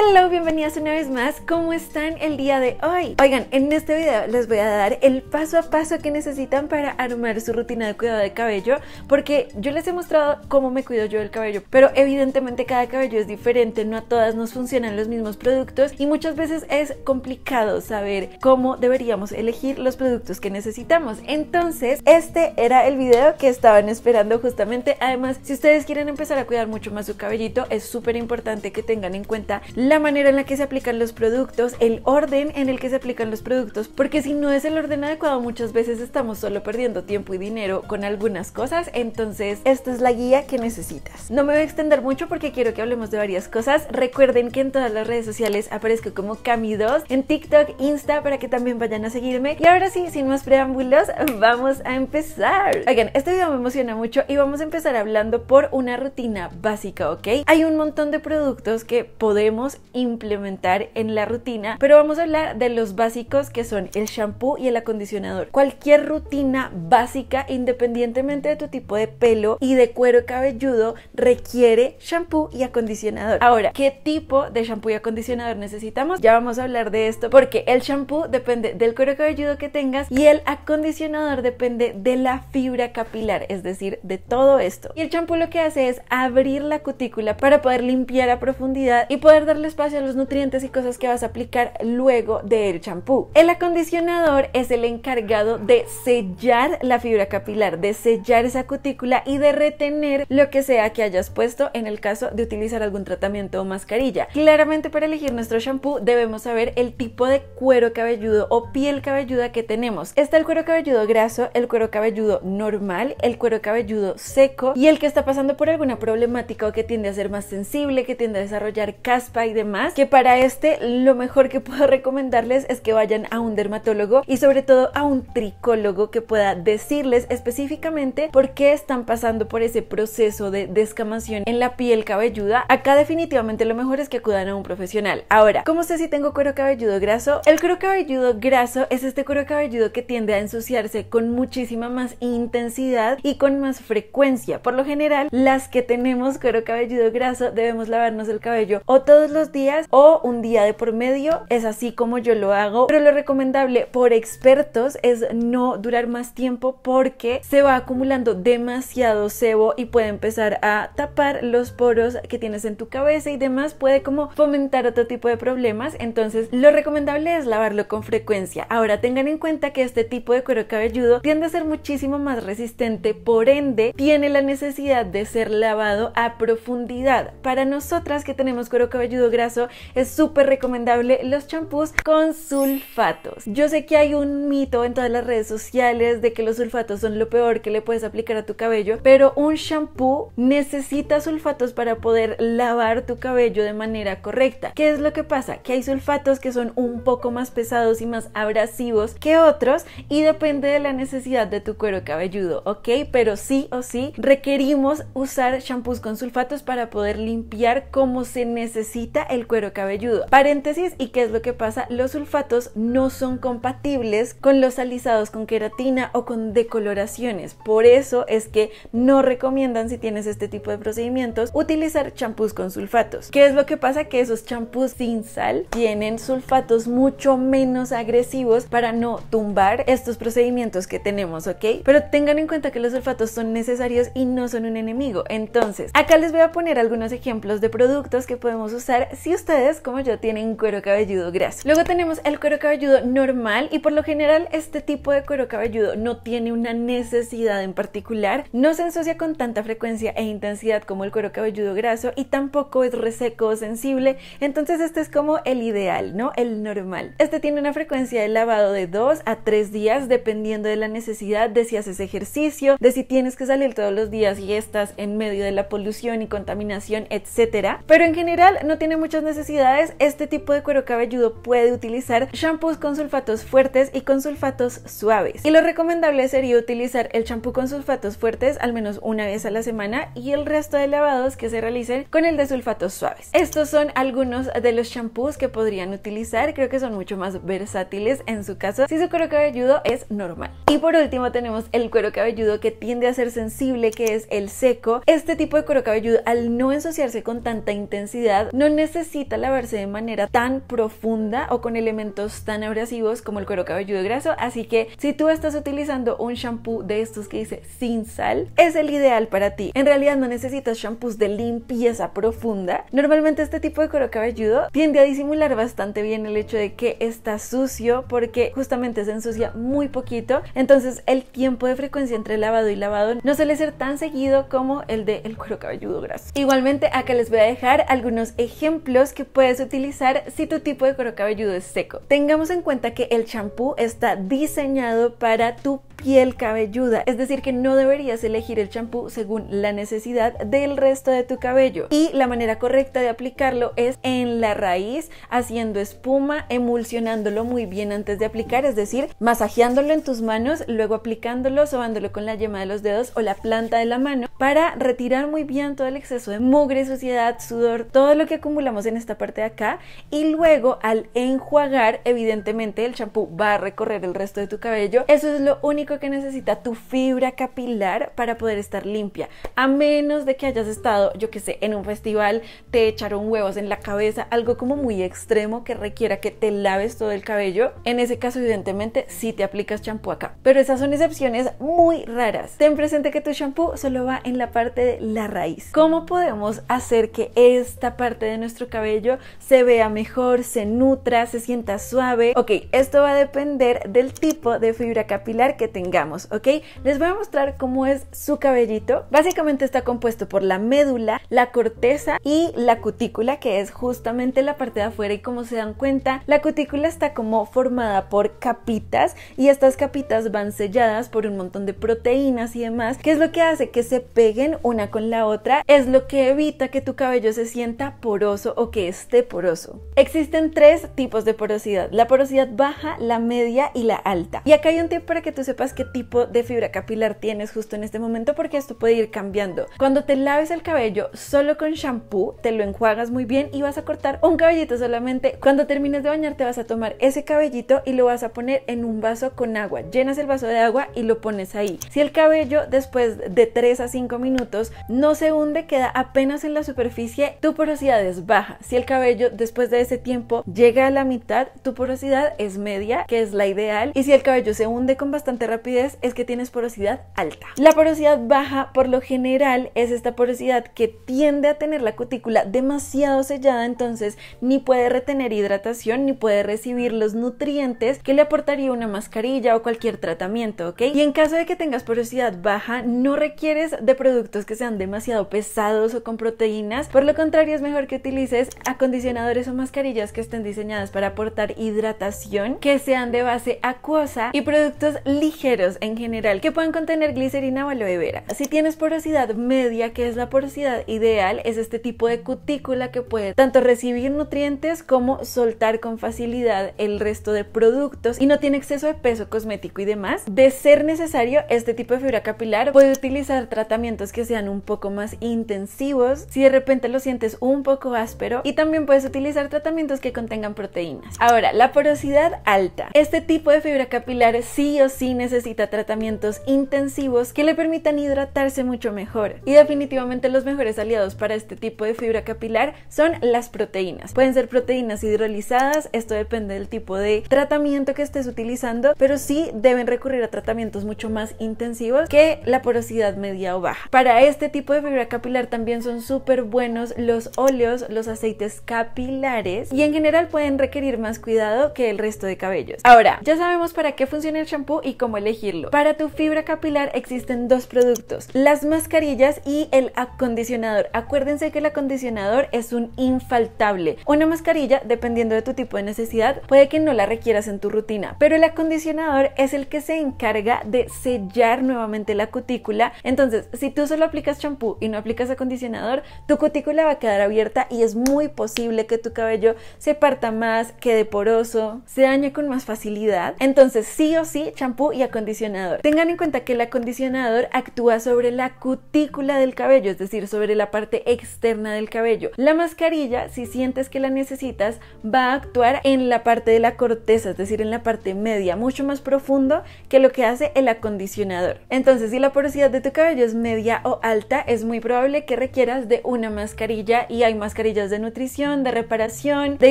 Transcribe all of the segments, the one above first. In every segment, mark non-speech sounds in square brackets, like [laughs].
Hello, bienvenidas una vez más. ¿Cómo están el día de hoy? Oigan, en este video les voy a dar el paso a paso que necesitan para armar su rutina de cuidado de cabello, porque yo les he mostrado cómo me cuido yo el cabello, pero evidentemente cada cabello es diferente, no a todas nos funcionan los mismos productos y muchas veces es complicado saber cómo deberíamos elegir los productos que necesitamos. Entonces, este era el video que estaban esperando justamente. Además, si ustedes quieren empezar a cuidar mucho más su cabellito, es súper importante que tengan en cuenta la manera en la que se aplican los productos, el orden en el que se aplican los productos, porque si no es el orden adecuado muchas veces estamos solo perdiendo tiempo y dinero con algunas cosas, entonces esta es la guía que necesitas. No me voy a extender mucho porque quiero que hablemos de varias cosas. Recuerden que en todas las redes sociales aparezco como Cami2, en TikTok, Insta, para que también vayan a seguirme. Y ahora sí, sin más preámbulos, vamos a empezar. Oigan, este video me emociona mucho y vamos a empezar hablando por una rutina básica, ¿ok? Hay un montón de productos que podemos implementar en la rutina, pero vamos a hablar de los básicos que son el shampoo y el acondicionador. Cualquier rutina básica, independientemente de tu tipo de pelo y de cuero cabelludo, requiere shampoo y acondicionador. Ahora, ¿qué tipo de shampoo y acondicionador necesitamos? Ya vamos a hablar de esto porque el shampoo depende del cuero cabelludo que tengas y el acondicionador depende de la fibra capilar, es decir, de todo esto. Y el shampoo lo que hace es abrir la cutícula para poder limpiar a profundidad y poder darle espacio a los nutrientes y cosas que vas a aplicar luego del champú. El acondicionador es el encargado de sellar la fibra capilar, de sellar esa cutícula y de retener lo que sea que hayas puesto en el caso de utilizar algún tratamiento o mascarilla. Claramente para elegir nuestro champú debemos saber el tipo de cuero cabelludo o piel cabelluda que tenemos. Está el cuero cabelludo graso, el cuero cabelludo normal, el cuero cabelludo seco y el que está pasando por alguna problemática o que tiende a ser más sensible, que tiende a desarrollar caspa y más que para este lo mejor que puedo [laughs] recomendarles es que vayan a un dermatólogo y sobre todo a un tricólogo que pueda decirles específicamente por qué están pasando por ese proceso de descamación en la piel cabelluda. Acá definitivamente lo mejor es que acudan a un profesional. Ahora, ¿cómo sé si tengo cuero cabelludo graso? El cuero cabelludo graso es este cuero cabelludo que tiende a ensuciarse con muchísima más intensidad y con más frecuencia. Por lo general, las que tenemos cuero cabelludo graso debemos lavarnos el cabello o todos los días o un día de por medio. Es así como yo lo hago, pero lo recomendable por expertos es no durar más tiempo porque se va acumulando demasiado sebo y puede empezar a tapar los poros que tienes en tu cabeza y demás puede como fomentar otro tipo de problemas. Entonces lo recomendable es lavarlo con frecuencia. Ahora tengan en cuenta que este tipo de cuero cabelludo tiende a ser muchísimo más resistente, por ende tiene la necesidad de ser lavado a profundidad. Para nosotras que tenemos cuero cabelludo graso, es súper recomendable los champús con sulfatos. Yo sé que hay un mito en todas las redes sociales de que los sulfatos son lo peor que le puedes aplicar a tu cabello, pero un shampoo necesita sulfatos para poder lavar tu cabello de manera correcta. ¿Qué es lo que pasa? Que hay sulfatos que son un poco más pesados y más abrasivos que otros y depende de la necesidad de tu cuero cabelludo, ¿ok? Pero sí o sí requerimos usar shampoos con sulfatos para poder limpiar como se necesita el cuero cabelludo. Paréntesis, ¿y qué es lo que pasa? Los sulfatos no son compatibles con los alisados con queratina o con decoloraciones. Por eso es que no recomiendan si tienes este tipo de procedimientos utilizar champús con sulfatos. ¿Qué es lo que pasa? Que esos champús sin sal tienen sulfatos mucho menos agresivos para no tumbar estos procedimientos que tenemos, ¿ok? Pero tengan en cuenta que los sulfatos son necesarios y no son un enemigo. Entonces, acá les voy a poner algunos ejemplos de productos que podemos usar si ustedes, como yo, tienen cuero cabelludo graso. Luego tenemos el cuero cabelludo normal y por lo general este tipo de cuero cabelludo no tiene una necesidad en particular, no se ensucia con tanta frecuencia e intensidad como el cuero cabelludo graso y tampoco es reseco o sensible, entonces este es como el ideal, ¿no? El normal. Este tiene una frecuencia de lavado de 2 a 3 días dependiendo de la necesidad, de si haces ejercicio, de si tienes que salir todos los días y estás en medio de la polución y contaminación, etcétera, pero en general no tiene muchas necesidades, este tipo de cuero cabelludo puede utilizar shampoos con sulfatos fuertes y con sulfatos suaves. Y lo recomendable sería utilizar el shampoo con sulfatos fuertes al menos una vez a la semana y el resto de lavados que se realicen con el de sulfatos suaves. Estos son algunos de los shampoos que podrían utilizar, creo que son mucho más versátiles en su caso si su cuero cabelludo es normal. Y por último tenemos el cuero cabelludo que tiende a ser sensible, que es el seco. Este tipo de cuero cabelludo al no ensuciarse con tanta intensidad no necesita necesita lavarse de manera tan profunda o con elementos tan abrasivos como el cuero cabelludo graso, así que si tú estás utilizando un shampoo de estos que dice sin sal, es el ideal para ti. En realidad no necesitas shampoos de limpieza profunda. Normalmente este tipo de cuero cabelludo tiende a disimular bastante bien el hecho de que está sucio porque justamente se ensucia muy poquito, entonces el tiempo de frecuencia entre lavado y lavado no suele ser tan seguido como el de el cuero cabelludo graso. Igualmente acá les voy a dejar algunos ejemplos que puedes utilizar si tu tipo de cuero cabelludo es seco. Tengamos en cuenta que el champú está diseñado para tu piel cabelluda, es decir que no deberías elegir el champú según la necesidad del resto de tu cabello y la manera correcta de aplicarlo es en la raíz haciendo espuma, emulsionándolo muy bien antes de aplicar, es decir, masajeándolo en tus manos, luego aplicándolo, sobándolo con la yema de los dedos o la planta de la mano para retirar muy bien todo el exceso de mugre, suciedad, sudor, todo lo que acumulamos en esta parte de acá y luego al enjuagar evidentemente el champú va a recorrer el resto de tu cabello. Eso es lo único que necesita tu fibra capilar para poder estar limpia. A menos de que hayas estado, yo que sé, en un festival, te echaron huevos en la cabeza, algo como muy extremo que requiera que te laves todo el cabello. En ese caso, evidentemente, sí te aplicas champú acá. Pero esas son excepciones muy raras. Ten presente que tu champú solo va en la parte de la raíz. ¿Cómo podemos hacer que esta parte de nuestro cabello se vea mejor, se nutra, se sienta suave? Ok, esto va a depender del tipo de fibra capilar que te tengamos, ¿ok? Les voy a mostrar cómo es su cabellito. Básicamente está compuesto por la médula, la corteza y la cutícula, que es justamente la parte de afuera y como se dan cuenta, la cutícula está como formada por capitas y estas capitas van selladas por un montón de proteínas y demás, que es lo que hace que se peguen una con la otra, es lo que evita que tu cabello se sienta poroso o que esté poroso. Existen tres tipos de porosidad, la porosidad baja, la media y la alta. Y acá hay un tiempo para que tú sepas qué tipo de fibra capilar tienes justo en este momento porque esto puede ir cambiando. Cuando te laves el cabello solo con shampoo, te lo enjuagas muy bien y vas a cortar un cabellito solamente. Cuando termines de bañarte vas a tomar ese cabellito y lo vas a poner en un vaso con agua. Llenas el vaso de agua y lo pones ahí. Si el cabello después de 3 a 5 minutos no se hunde, queda apenas en la superficie, tu porosidad es baja. Si el cabello después de ese tiempo llega a la mitad, tu porosidad es media, que es la ideal. Y si el cabello se hunde con bastante rapidez, es que tienes porosidad alta. La porosidad baja por lo general es esta porosidad que tiende a tener la cutícula demasiado sellada, entonces ni puede retener hidratación ni puede recibir los nutrientes que le aportaría una mascarilla o cualquier tratamiento, ¿ok? Y en caso de que tengas porosidad baja, no requieres de productos que sean demasiado pesados o con proteínas, por lo contrario es mejor que utilices acondicionadores o mascarillas que estén diseñadas para aportar hidratación, que sean de base acuosa y productos ligeros en general que puedan contener glicerina o aloe vera. Si tienes porosidad media, que es la porosidad ideal, es este tipo de cutícula que puede tanto recibir nutrientes como soltar con facilidad el resto de productos y no tiene exceso de peso cosmético y demás. De ser necesario, este tipo de fibra capilar puede utilizar tratamientos que sean un poco más intensivos si de repente lo sientes un poco áspero y también puedes utilizar tratamientos que contengan proteínas. Ahora, la porosidad alta. Este tipo de fibra capilar sí o sí necesita necesita tratamientos intensivos que le permitan hidratarse mucho mejor. Y definitivamente los mejores aliados para este tipo de fibra capilar son las proteínas. Pueden ser proteínas hidrolizadas, esto depende del tipo de tratamiento que estés utilizando, pero sí deben recurrir a tratamientos mucho más intensivos que la porosidad media o baja. Para este tipo de fibra capilar también son súper buenos los óleos, los aceites capilares y en general pueden requerir más cuidado que el resto de cabellos. Ahora, ya sabemos para qué funciona el shampoo y cómo el para tu fibra capilar existen dos productos, las mascarillas y el acondicionador. Acuérdense que el acondicionador es un infaltable. Una mascarilla, dependiendo de tu tipo de necesidad, puede que no la requieras en tu rutina, pero el acondicionador es el que se encarga de sellar nuevamente la cutícula. Entonces, si tú solo aplicas champú y no aplicas acondicionador, tu cutícula va a quedar abierta y es muy posible que tu cabello se parta más, quede poroso, se dañe con más facilidad. Entonces, sí o sí, champú y acondicionador. Tengan en cuenta que el acondicionador actúa sobre la cutícula del cabello, es decir, sobre la parte externa del cabello. La mascarilla, si sientes que la necesitas, va a actuar en la parte de la corteza, es decir, en la parte media, mucho más profundo que lo que hace el acondicionador. Entonces, si la porosidad de tu cabello es media o alta, es muy probable que requieras de una mascarilla y hay mascarillas de nutrición, de reparación, de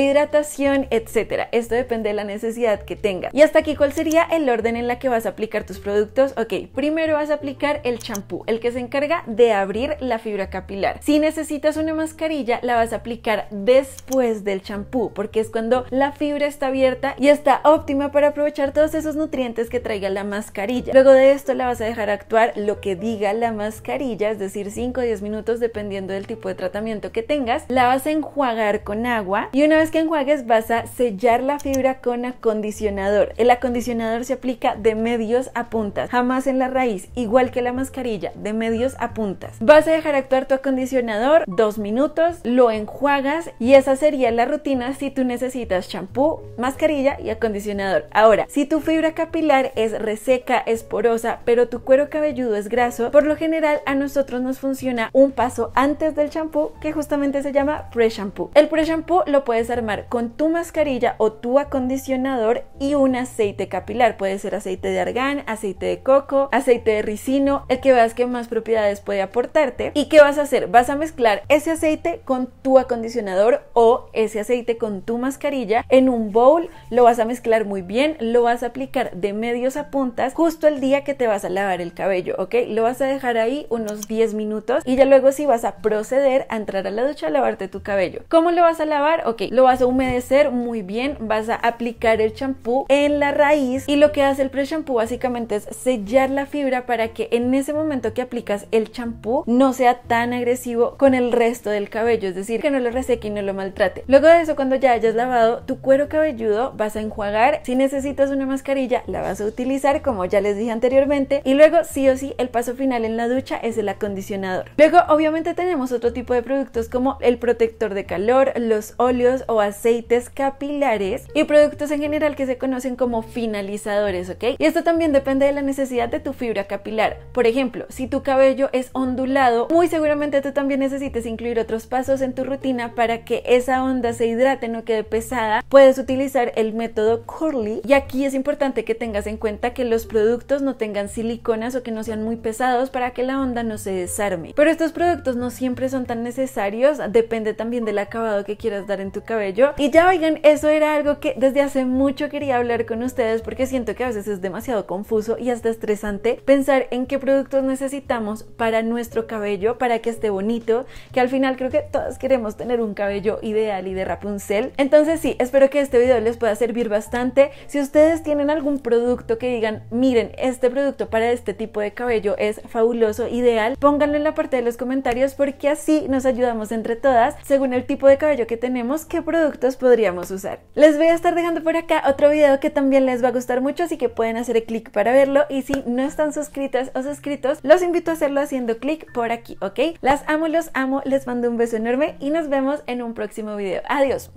hidratación, etc. Esto depende de la necesidad que tengas. Y hasta aquí, ¿cuál sería el orden en la que vas a aplicar tus productos? Ok, primero vas a aplicar el champú, el que se encarga de abrir la fibra capilar. Si necesitas una mascarilla, la vas a aplicar después del champú, porque es cuando la fibra está abierta y está óptima para aprovechar todos esos nutrientes que traiga la mascarilla. Luego de esto la vas a dejar actuar lo que diga la mascarilla, es decir, 5 o 10 minutos dependiendo del tipo de tratamiento que tengas. La vas a enjuagar con agua y una vez que enjuagues vas a sellar la fibra con acondicionador. El acondicionador se aplica de medio medios a puntas, jamás en la raíz, igual que la mascarilla, de medios a puntas. Vas a dejar actuar tu acondicionador dos minutos, lo enjuagas y esa sería la rutina si tú necesitas champú, mascarilla y acondicionador. Ahora, si tu fibra capilar es reseca, es porosa, pero tu cuero cabelludo es graso, por lo general a nosotros nos funciona un paso antes del champú que justamente se llama pre-shampoo. El pre-shampoo lo puedes armar con tu mascarilla o tu acondicionador y un aceite capilar, puede ser aceite de gan, aceite de coco, aceite de ricino, el que veas que más propiedades puede aportarte. ¿Y qué vas a hacer? Vas a mezclar ese aceite con tu acondicionador o ese aceite con tu mascarilla en un bowl, lo vas a mezclar muy bien, lo vas a aplicar de medios a puntas justo el día que te vas a lavar el cabello, ¿ok? Lo vas a dejar ahí unos 10 minutos y ya luego sí vas a proceder a entrar a la ducha a lavarte tu cabello. ¿Cómo lo vas a lavar? Ok, lo vas a humedecer muy bien, vas a aplicar el champú en la raíz y lo que hace el pre-shampoo básicamente es sellar la fibra para que en ese momento que aplicas el champú no sea tan agresivo con el resto del cabello, es decir, que no lo reseque y no lo maltrate. Luego de eso, cuando ya hayas lavado tu cuero cabelludo, vas a enjuagar. Si necesitas una mascarilla, la vas a utilizar, como ya les dije anteriormente. Y luego, sí o sí, el paso final en la ducha es el acondicionador. Luego, obviamente, tenemos otro tipo de productos como el protector de calor, los óleos o aceites capilares y productos en general que se conocen como finalizadores, ¿ok? Y esto también depende de la necesidad de tu fibra capilar. Por ejemplo, si tu cabello es ondulado, muy seguramente tú también necesites incluir otros pasos en tu rutina para que esa onda se hidrate, no quede pesada. Puedes utilizar el método Curly y aquí es importante que tengas en cuenta que los productos no tengan siliconas o que no sean muy pesados para que la onda no se desarme. Pero estos productos no siempre son tan necesarios, depende también del acabado que quieras dar en tu cabello. Y ya oigan, eso era algo que desde hace mucho quería hablar con ustedes porque siento que a veces es demasiado confuso y hasta estresante pensar en qué productos necesitamos para nuestro cabello, para que esté bonito, que al final creo que todas queremos tener un cabello ideal y de Rapunzel. Entonces sí, espero que este video les pueda servir bastante. Si ustedes tienen algún producto que digan, miren, este producto para este tipo de cabello es fabuloso, ideal, pónganlo en la parte de los comentarios porque así nos ayudamos entre todas, según el tipo de cabello que tenemos, qué productos podríamos usar. Les voy a estar dejando por acá otro video que también les va a gustar mucho, así que pueden hacer clic para verlo y si no están suscritas o suscritos, los invito a hacerlo haciendo clic por aquí, ¿ok? Las amo, los amo, les mando un beso enorme y nos vemos en un próximo video. Adiós.